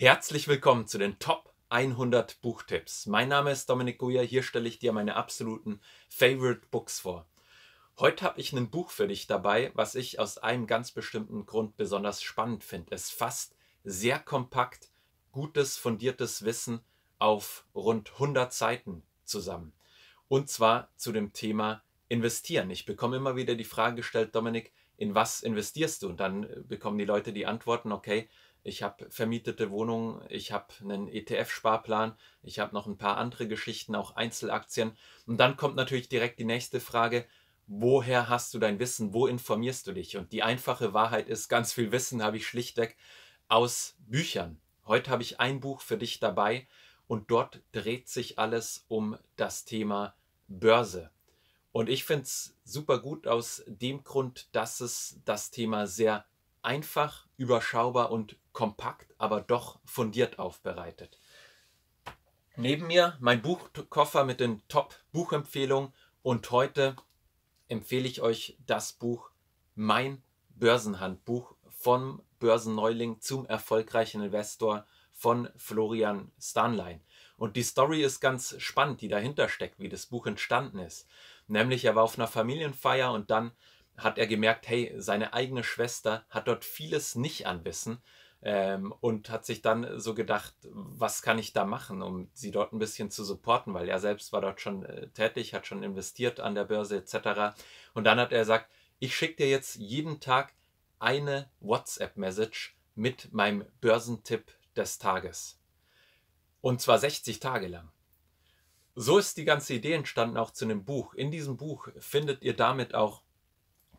Herzlich willkommen zu den Top 100 Buchtipps. Mein Name ist Dominik Goya, hier stelle ich dir meine absoluten Favorite Books vor. Heute habe ich ein Buch für dich dabei, was ich aus einem ganz bestimmten Grund besonders spannend finde. Es fasst sehr kompakt gutes, fundiertes Wissen auf rund 100 Seiten zusammen. Und zwar zu dem Thema Investieren. Ich bekomme immer wieder die Frage gestellt, Dominik, in was investierst du? Und dann äh, bekommen die Leute die Antworten, okay, ich habe vermietete Wohnungen, ich habe einen ETF-Sparplan, ich habe noch ein paar andere Geschichten, auch Einzelaktien. Und dann kommt natürlich direkt die nächste Frage, woher hast du dein Wissen, wo informierst du dich? Und die einfache Wahrheit ist, ganz viel Wissen habe ich schlichtweg aus Büchern. Heute habe ich ein Buch für dich dabei und dort dreht sich alles um das Thema Börse. Und ich finde es super gut aus dem Grund, dass es das Thema sehr einfach überschaubar und kompakt, aber doch fundiert aufbereitet. Neben mir mein Buchkoffer mit den Top-Buchempfehlungen und heute empfehle ich euch das Buch Mein Börsenhandbuch vom Börsenneuling zum erfolgreichen Investor von Florian Stanlein. Und die Story ist ganz spannend, die dahinter steckt, wie das Buch entstanden ist. Nämlich er war auf einer Familienfeier und dann hat er gemerkt, hey, seine eigene Schwester hat dort vieles nicht an Wissen ähm, und hat sich dann so gedacht, was kann ich da machen, um sie dort ein bisschen zu supporten, weil er selbst war dort schon äh, tätig, hat schon investiert an der Börse etc. Und dann hat er gesagt, ich schicke dir jetzt jeden Tag eine WhatsApp-Message mit meinem Börsentipp des Tages. Und zwar 60 Tage lang. So ist die ganze Idee entstanden auch zu einem Buch. In diesem Buch findet ihr damit auch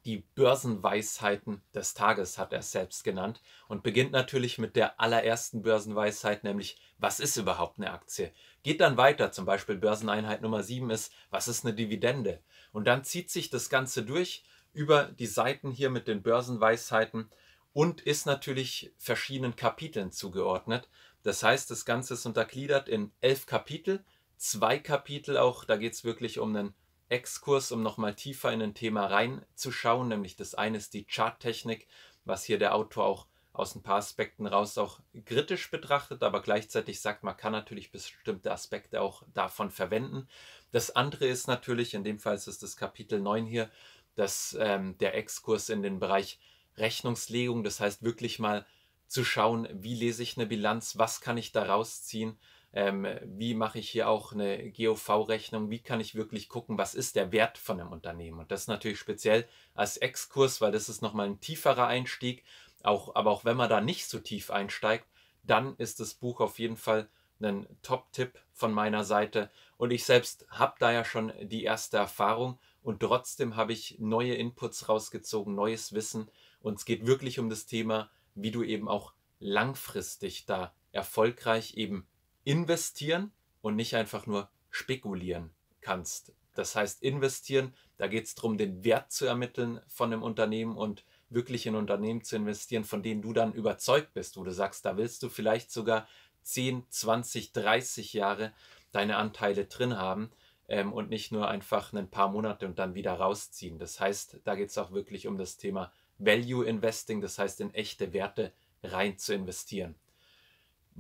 die Börsenweisheiten des Tages hat er selbst genannt und beginnt natürlich mit der allerersten Börsenweisheit, nämlich was ist überhaupt eine Aktie? Geht dann weiter, zum Beispiel Börseneinheit Nummer 7 ist, was ist eine Dividende? Und dann zieht sich das Ganze durch über die Seiten hier mit den Börsenweisheiten und ist natürlich verschiedenen Kapiteln zugeordnet. Das heißt, das Ganze ist untergliedert in elf Kapitel, zwei Kapitel auch, da geht es wirklich um einen Exkurs, um nochmal tiefer in ein Thema reinzuschauen, nämlich das eine ist die Charttechnik, was hier der Autor auch aus ein paar Aspekten raus auch kritisch betrachtet, aber gleichzeitig sagt, man kann natürlich bestimmte Aspekte auch davon verwenden. Das andere ist natürlich, in dem Fall ist es das Kapitel 9 hier, dass ähm, der Exkurs in den Bereich Rechnungslegung, das heißt wirklich mal zu schauen, wie lese ich eine Bilanz, was kann ich daraus ziehen, ähm, wie mache ich hier auch eine GOV-Rechnung, wie kann ich wirklich gucken, was ist der Wert von einem Unternehmen. Und das ist natürlich speziell als Exkurs, weil das ist nochmal ein tieferer Einstieg. Auch, aber auch wenn man da nicht so tief einsteigt, dann ist das Buch auf jeden Fall ein Top-Tipp von meiner Seite. Und ich selbst habe da ja schon die erste Erfahrung und trotzdem habe ich neue Inputs rausgezogen, neues Wissen. Und es geht wirklich um das Thema, wie du eben auch langfristig da erfolgreich eben investieren und nicht einfach nur spekulieren kannst. Das heißt, investieren, da geht es darum, den Wert zu ermitteln von einem Unternehmen und wirklich in Unternehmen zu investieren, von denen du dann überzeugt bist, wo du sagst, da willst du vielleicht sogar 10, 20, 30 Jahre deine Anteile drin haben ähm, und nicht nur einfach ein paar Monate und dann wieder rausziehen. Das heißt, da geht es auch wirklich um das Thema Value Investing, das heißt in echte Werte rein zu investieren.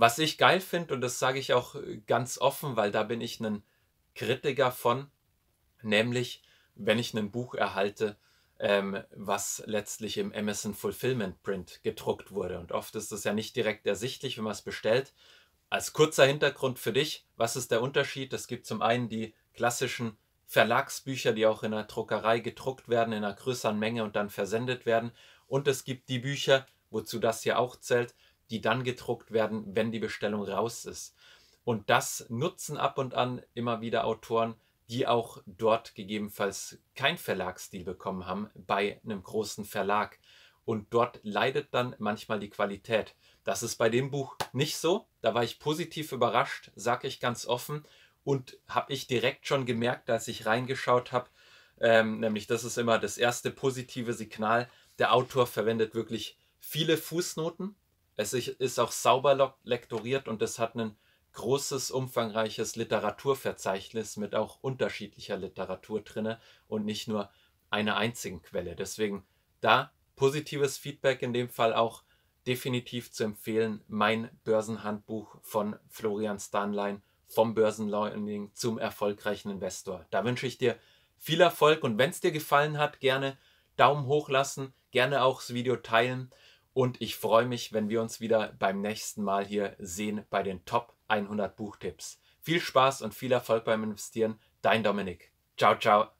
Was ich geil finde, und das sage ich auch äh, ganz offen, weil da bin ich ein Kritiker von, nämlich wenn ich ein Buch erhalte, ähm, was letztlich im Amazon Fulfillment Print gedruckt wurde. Und oft ist das ja nicht direkt ersichtlich, wenn man es bestellt. Als kurzer Hintergrund für dich, was ist der Unterschied? Es gibt zum einen die klassischen Verlagsbücher, die auch in einer Druckerei gedruckt werden, in einer größeren Menge und dann versendet werden. Und es gibt die Bücher, wozu das hier auch zählt, die dann gedruckt werden, wenn die Bestellung raus ist. Und das nutzen ab und an immer wieder Autoren, die auch dort gegebenenfalls kein Verlagsstil bekommen haben bei einem großen Verlag. Und dort leidet dann manchmal die Qualität. Das ist bei dem Buch nicht so. Da war ich positiv überrascht, sage ich ganz offen. Und habe ich direkt schon gemerkt, als ich reingeschaut habe, ähm, nämlich das ist immer das erste positive Signal. Der Autor verwendet wirklich viele Fußnoten, es ist auch sauber lektoriert und es hat ein großes, umfangreiches Literaturverzeichnis mit auch unterschiedlicher Literatur drinne und nicht nur einer einzigen Quelle. Deswegen da positives Feedback in dem Fall auch definitiv zu empfehlen. Mein Börsenhandbuch von Florian Stanlein vom Börsenlearning zum erfolgreichen Investor. Da wünsche ich dir viel Erfolg und wenn es dir gefallen hat, gerne Daumen hoch lassen, gerne auch das Video teilen. Und ich freue mich, wenn wir uns wieder beim nächsten Mal hier sehen bei den Top 100 Buchtipps. Viel Spaß und viel Erfolg beim Investieren. Dein Dominik. Ciao, ciao.